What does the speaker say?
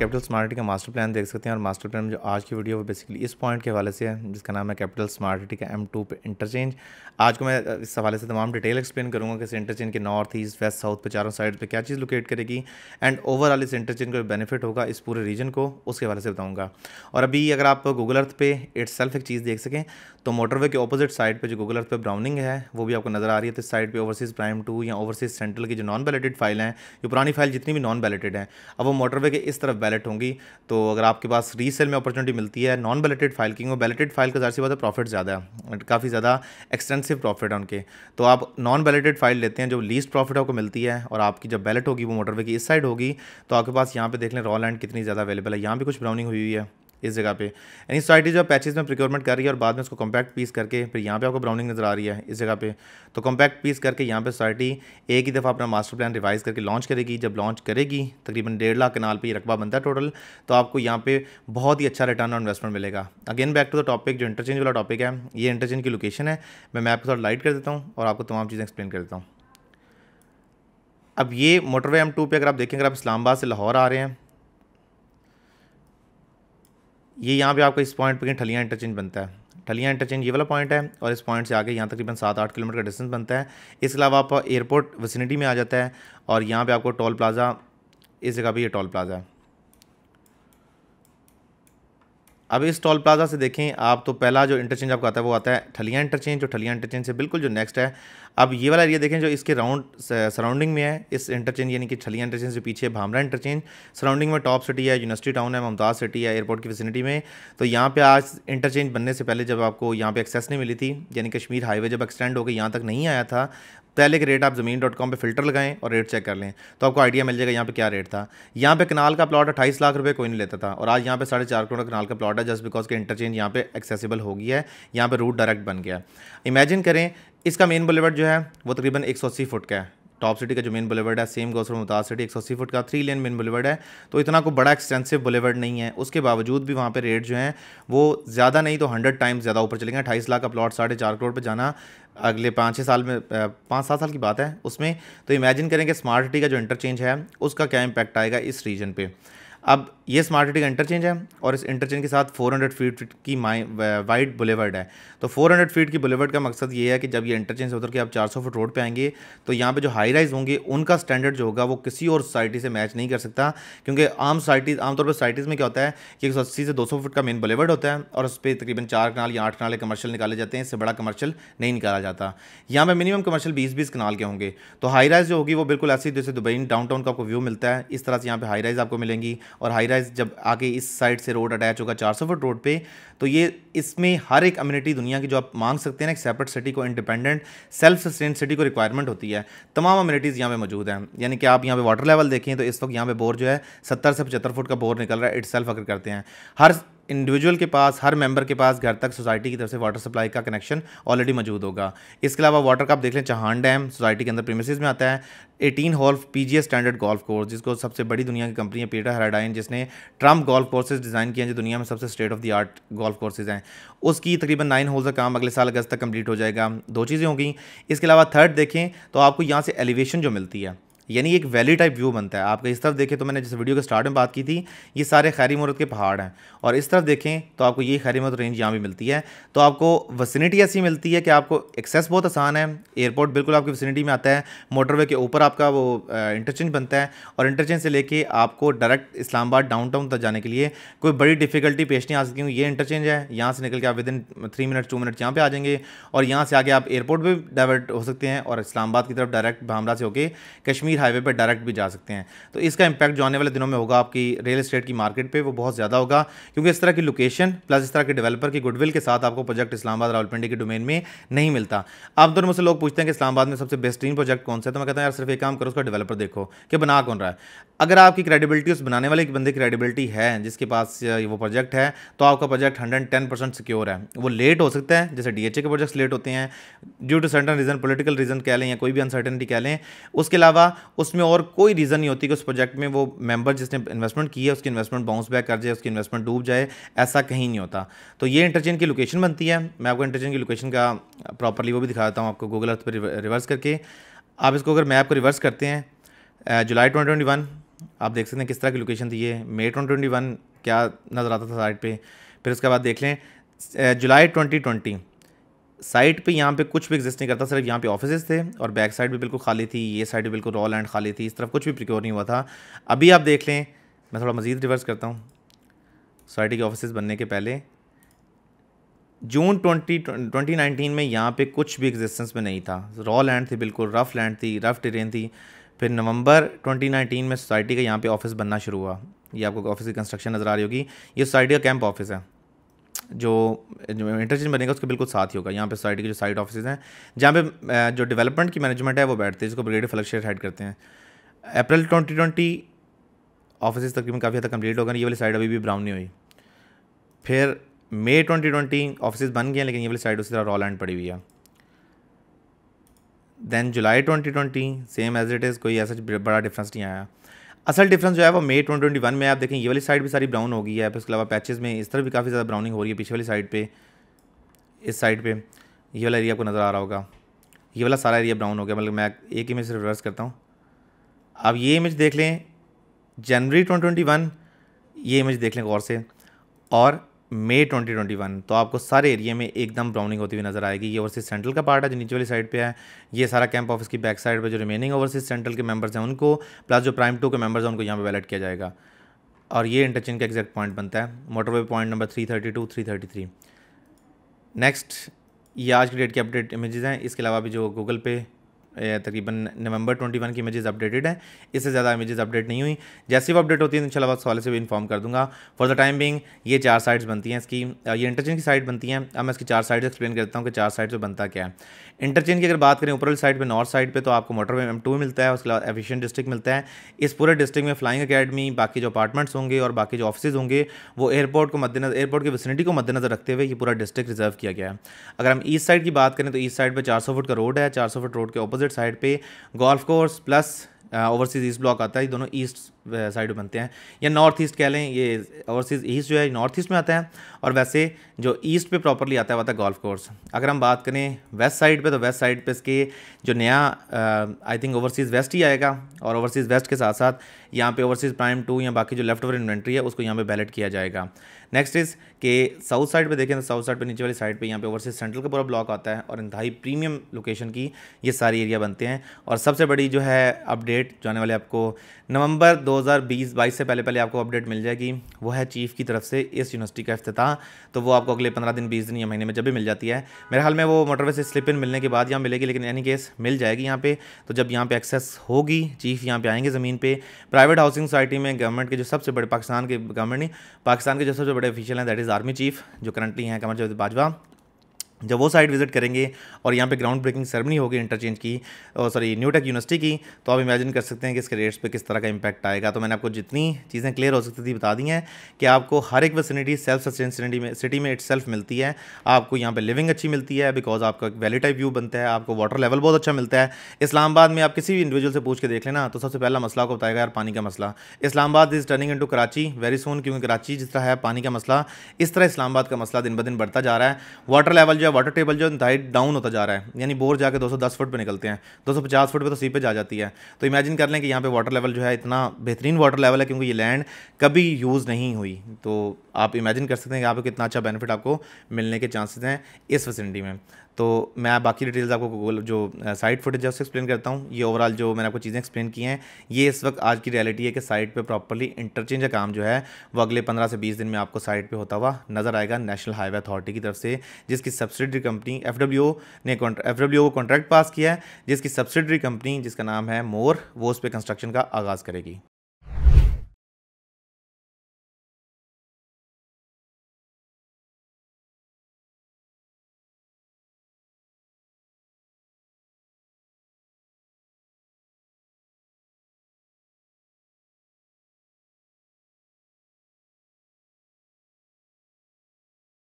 capital Smart का master plan देख सकते हैं और मास्टर प्लान जो आज की वीडियो वो बेसिकली इस पॉइंट के हवाले से है जिसका नाम है कैपिटल स्मार्ट का एम टू इंटरचेंज आज को मैं इस हवाले से तमाम डिटेल एक्सप्लेन करूँगा कि इस इंटरचेंज के नॉर्थ ईस्ट वेस्ट साउथ पे चारों साइड पर क्या चीज़ लोकेट करेगी एंड ओवरऑल इस इंटरचेंज का बेनिफिट होगा इस पूरे रीजन को उसके हवाले से बताऊँगा और अभी अगर आप गूगल अर्थ पे इट्स एक चीज़ देख सकें तो मोटरवे के अपोजिट साइड पर जो गूगल अर्थ पर ब्राउनिंग है वो भी आपको नज़र आ रही है तो इस साइड पर ओवरसीज़ प्राइम टू या ओवरसीज़ सेंट्रल की जो नॉन बैलेटेड फाइल हैं जो पुरानी फाइल जितनी भी नॉन बैलेटेड हैं अब वो मोटरवे के इस तरफ बैलेट होंगी तो अगर आपके पास रीसेल में अपॉर्चुनिटी मिलती है नॉन बैलेटेड फाइल की बैलेटेड फाइल का ज्यादा सी बात है प्रॉफिट ज़्यादा है काफ़ी ज़्यादा एक्सटेंसिव प्रॉफिट है उनके तो आप नॉन बैलेटेड फाइल लेते हैं जो लीस्ट प्रॉफिट आपको मिलती है और आपकी जब बैलेट होगी वो मोटरवे की इस साइड होगी तो आपके पास यहाँ पर देख लें रॉ लैंड कितनी ज़्यादा अवेलेबल है यहाँ भी कुछ ब्राउनिंग हुई हुई है इस जगह पे यानी सोसाइटी जो पैचेज में प्रिक्योरमेंट कर रही है और बाद में उसको कॉम्पैक्ट पीस करके फिर यहाँ पे आपको ब्राउनिंग नज़र आ रही है इस जगह पे तो कॉम्पैक्ट पीस करके यहाँ पे सोसाइटी एक ही दफ़ा अपना मास्टर प्लान रिवाइज़ करके लॉन्च करेगी जब लॉन्च करेगी तकरीबन डेढ़ लाख कनाल पर रकबा बनता है टोटल तो आपको यहाँ पे बहुत ही अच्छा रिटर्न ऑन इन्वेस्टमेंट मिलेगा again back to the topic जो इंटरचेंज वाला टॉपिक है ये इंटरचेंज की लोकेशन है मैं मैप के साथ लाइट कर देता हूँ और आपको तमाम चीज़ें एक्सप्लेन कर देता हूँ अब ये मोटरवे एम टू पर अगर आप देखें अगर आप इस्लामाबाद से लाहौर आ रहे हैं ये यहाँ पे आपका इस पॉइंट पर ठलिया इंटरचेंज बनता है ठलिया इंटरचेंज ये वाला पॉइंट है और इस पॉइंट से आगे यहाँ तकरीबन सात आठ किलोमीटर का डिस्टेंस बनता है इसके अलावा आप एयरपोर्ट वसिनिटी में आ जाता है और यहाँ पे आपको टोल प्लाज़ा इस जगह पर ये टोल प्लाज़ा है अब इस टोल प्लाज़ा से देखें आप तो पहला जो इंटरचेंज आपको आता है वो आता है ठलिया इंटरचेंज जो ठलिया इंटरचेंज से बिल्कुल जो नेक्स्ट है अब ये वाला एरिया देखें जो इसके राउंड सराउंडिंग में है इस इंटरचेंज यानी कि छलिया इंटरचेंज से पीछे भामरा इंटरचेंज सराउंडिंग में टॉप सिटी है यूनिवर्सिटी टाउन है मुमताज़ सिटी है एयरपोर्ट की फैसिलिटी में तो यहाँ पर आज इंटरचेंज बनने से पहले जब आपको यहाँ पर एक्सेस नहीं मिली थी यानी कश्मीर हाईवे जब एक्सटेंड होकर यहाँ तक नहीं आया था पहले के रेट आप ज़मीन डॉट कॉम पर फिल्टर लगाएं और रेट चेक कर लें तो आपको आइडिया मिल जाएगा यहाँ पे क्या रेट था यहाँ पे कनाल का प्लॉट अट्ठाईस लाख रुपए कोई नहीं लेता था और आज यहाँ पे साढ़े चार करोड़ कनाल का प्लॉट है जस्ट बिकॉज के इंटरचेंज यहाँ पे एक्सेसिबल हो गया है यहाँ पे रूट डायरेक्ट बन गया इमेजिन करें इसका मेन बुलेवर्ड जो है वो तकरीबन एक फुट का है टॉप सिटी का जो मेन बुलेवर्ड है सेम गोसर मुताज सिटी एक सौ अस्सी फुट का थ्री लेन मेन बुलेवर्ड है तो इतना को बड़ा एक्सटेंसिव बुलेवर्ड नहीं है उसके बावजूद भी वहाँ पे रेट जो हैं वो ज़्यादा नहीं तो हंड्रेड टाइम्स ज़्यादा ऊपर चलेंगे अठाईस लाख का प्लॉट साढ़े चार करोड़ पर जाना अगले पाँच छः साल में पाँच सात साल की बात है उसमें तो इमेजिन करें कि स्मार्ट सिटी का जो इंटरचेंज है उसका क्या इम्पैक्ट आएगा इस रीजन पर अब ये स्मार्ट सिटी का इंटरचेंज है और इस इंटरचेंज के साथ 400 फीट की वाइड बुलेवर्ड है तो 400 फीट की बुलेवर्ड का मकसद ये है कि जब ये इंटरचेंज उधर के आप 400 फुट रोड पे आएंगे तो यहाँ पे जो हाई राइज होंगे उनका स्टैंडर्ड जो होगा वो किसी और सोसाइटी से मैच नहीं कर सकता क्योंकि आम सोसाइटीज़ आमतौर पर सोसाइटीज़ में क्या होता है कि एक से दो फुट का मेन बुलेवर्ड होता है और उस पर तकरीबन चार कनाल या आठ कनाल कमर्शल निकाले जाते हैं इससे बड़ा कमर्शल नहीं निकाला जाता यहाँ पर मिनिमम कमर्शल बीस बीस कनाल के होंगे तो हाई राइज जो होगी वो बिल्कुल ऐसी जैसे दुबई डाउन का आपको व्यू मिलता है इस तरह से यहाँ पर हाई राइज आपको मिलेंगी और हाई राइज जब आगे इस साइड से रोड अटैच होगा चार सौ फुट रोड पे तो ये इसमें हर एक अम्यूनिटी दुनिया की जो आप मांग सकते हैं ना एक सेपरेट सिटी को इंडिपेंडेंट सेल्फ सस्टेन सिटी को रिक्वायरमेंट होती है तमाम अम्यूनिटीज़ यहाँ पे मौजूद हैं यानी कि आप यहाँ पे वाटर लेवल देखें तो इस वक्त यहाँ पे बोर जो है सत्तर से पचहत्तर फुट का बोर निकल रहा है इट सेल्फ अगर करते हैं हर इंडिविजुअल के पास हर मेंबर के पास घर तक सोसाइटी की तरफ से वाटर सप्लाई का कनेक्शन ऑलरेडी मौजूद होगा इसके अलावा वाटर का आप देख लें चहान डैम सोसाइटी के अंदर प्रेमिस में आता है eighteen hole P G standard golf course जिसको सबसे बड़ी दुनिया की कंपनी है पीटर हराडाइन जिसने ट्रंप गोल्फ कोर्सेज डिज़ाइन किए हैं जो दुनिया में सबसे state of the art golf courses हैं उसकी तकरीबन नाइन होल्स का काम अगले साल अगस्त तक कंप्लीट हो जाएगा दो चीज़ें होंगी इसके अलावा थर्ड देखें तो आपको यहाँ से एलिवेशन जो मिलती है यानी एक वैली टाइप व्यू बनता है आपका इस तरफ देखें तो मैंने जैसे वीडियो के स्टार्ट में बात की थी ये सारे खैरी मुहूर्त के पहाड़ हैं और इस तरफ देखें तो आपको ये खैरी मुहूर्त रेंज यहाँ भी मिलती है तो आपको वसिनिटी ऐसी मिलती है कि आपको एक्सेस बहुत आसान है एयरपोर्ट बिल्कुल आपकी वसिनिटी में आता है मोटरवे के ऊपर आपका वो इंटरचेंज बनता है और इंटरचेंज से लेके आपको डायरेक्ट इस्लामाबाद टाउन तक जाने के लिए कोई बड़ी डिफिकल्टी पेश नहीं आ सकती हूँ ये इंटरचेंज है यहाँ से निकल के आप within three minute two minute यहाँ पर आ जाएंगे और यहाँ से आगे आप एयरपोर्ट भी डाइवर्ट हो सकते हैं और इस्लामाबाद की तरफ डायरेक्ट भामरा से होकर कश्मीर हाईवे पर डायरेक्ट भी जा सकते हैं तो इसका इंपैक्ट जो आने वाले दिनों में होगा आपकी रियल इस्टेट की मार्केट पर वो बहुत ज़्यादा होगा क्योंकि इस तरह की लोकेशन प्लस इस तरह के डेवलपर की गुडविल के साथ आपको प्रोजेक्ट इस्लामाबाद रावलपिंडी के डोमेन में नहीं मिलता आप दोनों से लोग पूछते हैं कि इस्लामाबाद में सबसे बेहतरीन प्रोजेक्ट कौन सा है तो मैं कहता हूँ यार सिर्फ एक काम करो उसका डेवलपर देखो कि बना कौन रहा है अगर आपकी क्रेडिबिलिटी उस बनाने वाले बंदे की क्रेडिबिलिटी है जिसके पास वो प्रोजेक्ट है तो आपका project hundred ten percent secure है वो लेट हो सकता है जैसे डीएचए के प्रोजेक्ट्स लेट होते हैं due to certain reason political reason कह लें या कोई भी अनसर्टनिटी कह लें उसके अलावा उसमें और कोई रीज़न नहीं होती कि उस प्रोजेक्ट में वो मेंबर जिसने इन्वेस्टमेंट की है उसकी इन्वेस्टमेंट बाउंस बैक कर जाए उसकी इन्वेस्टमेंट डूब जाए ऐसा कहीं नहीं होता तो ये इंटरचेंज की लोकेशन बनती है मैं आपको इंटरचेंज की लोकेशन का प्रॉपरली वो भी दिखा देता हूँ आपको गूगल अर्थ पर रिवर्स करके आप इसको अगर मैप को रिवर्स करते हैं जुलाई ट्वेंटी आप देख सकते हैं किस तरह की लोकेशन थी ये मे ट्वेंटी क्या नज़र आता था साइड पर फिर उसके बाद देख लें जुलाई ट्वेंटी साइट पे यहाँ पे कुछ भी एग्जिस्ट नहीं करता सिर्फ यहाँ पे ऑफिसेज थे और बैक साइड भी बिल्कुल खाली थी ये साइड भी बिल्कुल रॉ लैंड खाली थी इस तरफ कुछ भी प्रिक्योर नहीं हुआ था अभी आप देख लें मैं थोड़ा मज़ीद रिवर्स करता हूँ सोसाइटी के ऑफिस बनने के पहले जून ट्वेंटी ट्वेंटी नाइनटीन में यहाँ पे कुछ भी एग्जिस्टेंस में नहीं था रॉ लैंड थी बिल्कुल रफ़ लैंड थी रफ़ टेरेन थी फिर नवंबर 2019 में सोसाइटी का यहाँ पे ऑफिस बनना शुरू हुआ ये आपको ऑफिस की कंस्ट्रक्शन नज़र आ रही होगी ये सोसाइटी का कैंप ऑफिस है जो इंटरचेंज बनेगा उसके बिल्कुल साथ ही होगा यहाँ पे सोसाइटी के जो साइड ऑफिस हैं जहाँ पे जो डेवलपमेंट की मैनेजमेंट है वो बैठते हैं जिसको ब्रिगेड फलक्शेट हेड करते हैं अप्रैल ट्वेंटी ट्वेंटी ऑफिस तकरीबन काफ़ी हद तक कम्प्लीट हो गए ये वाली साइड अभी भी ब्राउन नहीं हुई फिर मई ट्वेंटी ट्वेंटी ऑफिस बन गए लेकिन ये वाली साइड उसी तरह रॉल एंड पड़ी हुई है then July twenty twenty same as it is कोई ऐसा बड़ा डिफरेंस नहीं आया असल डिफरेंस जो है वो मे ट्वेंटी ट्वेंटी वन में आप देखें ये वाली साइड भी सारी ब्राउन हो गई है इसके अलावा पैचेस में इस तरफ भी काफ़ी ज़्यादा ब्राउनिंग हो रही है पीछे वाली साइड पे इस साइड पे ये वाला एरिया आपको नज़र आ रहा होगा ये वाला सारा एरिया ब्राउन हो गया मतलब मैं एक इमेज से रिवर्स करता हूँ आप ये इमेज देख लें जनवरी ट्वेंटी ट्वेंटी वन ये इमेज देख लें गौर से और मई 2021 तो आपको सारे एरिया में एकदम ब्राउनिंग होती हुई नजर आएगी ये ओवरसीज सेंट्रल का पार्ट है जो नीचे वाली साइड पे है ये सारा कैंप ऑफिस की बैक साइड पे जो रिमेनिंग ओवरसीज सेंट्रल के मेंबर्स हैं उनको प्लस जो प्राइम टू के मेंबर्स हैं उनको यहाँ पे वैलेट किया जाएगा और ये इंटरचेंज का एग्जैक्ट पॉइंट बनता है motorway point number three thirty two three thirty three next ये आज की डेट के अपडेट इमेजेस हैं इसके अलावा भी जो गूगल पे तकरीबन नवंबर 21 की इमेजेस अपडेटेड हैं इससे ज़्यादा इमेजेस अपडेट नहीं हुई जैसे वो अपडेट होती है इन शाला हवाले से भी इन्फॉर्म कर दूंगा फॉर द टाइम बिंग ये चार साइड्स बनती हैं इसकी ये इंटरचेंज की साइड बनती हैं अब मैं इसकी चार साइड्स एक्सप्लेन करता हूँ कि चार साइड से बनता क्या है इंटरचेंज की अगर बात करें ऊपर साइड पर नॉर्थ साइड पर तो आपको मोटरवे एम टू मिलता है उसके अलावा एफिशिएंट डिस्ट्रिक्ट मिलता है इस पूरे डिस्ट्रिक्ट में फ्लाइंग अकेडमी बाकी जो अपार्टमेंट्स होंगे और बाकी जो ऑफिस होंगे वो एयरपोर्ट को मद्देनजर एयरपोर्ट की विसनिटी को मद्देनजर रखते हुए ये पूरा डिस्ट्रिक्ट रिजर्व किया गया है अगर हम ईस्ट साइड की बात करें तो ईस्ट साइड पर चार फुट का रोड है चार फुट रोड के ऑपोजिट अपोजिट साइड पे golf course plus overseas east block आता है ये दोनों ईस्ट साइड में बनते हैं या नॉर्थ ईस्ट कह लें ये ओवरसीज ईस्ट जो है नॉर्थ ईस्ट में आता है और वैसे जो ईस्ट पे प्रॉपरली आता है वह गोल्फ कोर्स अगर हम बात करें वेस्ट साइड पे तो वेस्ट साइड पे इसके जो नया आई थिंक ओवरसीज़ वेस्ट ही आएगा और ओवरसीज़ वेस्ट के साथ साथ यहाँ पे ओवरसीज़ प्राइम टू या बाकी जो लेफ्ट ओवर इन्वेंट्री है उसको यहाँ पे बैलेट किया जाएगा नेक्स्ट इज़ के साउथ साइड पे देखें तो साउथ साइड पे नीचे वाली साइड पे यहाँ पे ओवरसीज सेंट्रल का पूरा ब्लॉक आता है और इंतहाई प्रीमियम लोकेशन की ये सारी एरिया बनते हैं और सबसे बड़ी जो है अपडेट जो आने वाले आपको नवंबर दो हज़ार से पहले पहले आपको अपडेट मिल जाएगी वो है चीफ की तरफ से इस यूनिवर्सिटी का अफ्ताह तो वो आपको अगले पंद्रह दिन बीस दिन या महीने में जब भी मिल जाती है मेरे ख्याल में वो मोटरवे से स्लिप इन मिलने के बाद यहाँ मिलेगी लेकिन एनी केस मिल जाएगी यहाँ पर तो जब यहाँ पे एक्सेस होगी चीफ यहाँ पे आएंगे ज़मीन पे प्राइवेट हाउसिंग सोसाइटी में गवर्नमेंट के जो सबसे बड़े पाकिस्तान के गवर्नमेंट नहीं पाकिस्तान के जो सबसे बड़े ऑफिशियल हैं दैट इज़ आर्मी चीफ जो करंटली हैं कमर जवेद बाजवा जब वो साइट विजिट करेंगे और यहाँ पे ग्राउंड ब्रेकिंग सेरेमनी होगी इंटरचेंज की और सॉरी टेक यूनिवर्सिटी की तो आप इमेजिन कर सकते हैं कि इसके रेट्स पे किस तरह का इम्पैक्ट आएगा तो मैंने आपको जितनी चीज़ें क्लियर हो सकती थी बता दी हैं कि आपको हर एक वैसिनिटी सेल्फ सस्टेन सिटी में सिटी में इट सेल्फ मिलती है आपको यहाँ पर लिविंग अच्छी मिलती है बिकॉज आपका एक वैली टाइप व्यू बनता है आपको वाटर लेवल बहुत अच्छा मिलता है इस्लामाबाद में आप किसी भी इंडिविजुअल से पूछ के देख लेना तो सबसे पहला मसला आपको बताएगा यार पानी का मसला Islamabad is turning in Karachi very soon क्योंकि कराची जिस तरह है पानी का मसला इस तरह इस्लामाबाद का मसला दिन ब दिन बढ़ता जा रहा है वाटर लेवल जो या वाटर टेबल जो हाइट डाउन होता जा रहा है यानी बोर जाके 210 फुट पे निकलते हैं 250 फुट पे तो सी पे जा जाती है तो इमेजिन कर लें कि यहाँ पे वाटर लेवल जो है इतना बेहतरीन वाटर लेवल है क्योंकि ये लैंड कभी यूज़ नहीं हुई तो आप इमेजिन कर सकते हैं कि यहाँ कितना अच्छा बेनिफिट आपको मिलने के चांसेस हैं इस फैसिलिटी में तो मैं बाकी डिटेल्स आपको गूगल जो साइट फुटेज है उससे एक्सप्लेन करता हूँ ये ओवरऑल जो मैंने आपको चीज़ें एक्सप्लेन की हैं ये इस वक्त आज की रियलिटी है कि साइट पे प्रॉपरली इंटरचेंज का काम जो है वो अगले पंद्रह से बीस दिन में आपको साइट पे होता हुआ नजर आएगा नेशनल हाईवे अथॉरिटी की तरफ से जिसकी सब्सिडरी कंपनी एफ ने एफ को कॉन्ट्रैक्ट पास किया है जिसकी सब्सिडरी कंपनी जिसका नाम है मोर वो उस पर कंस्ट्रक्शन का आगाज़ करेगी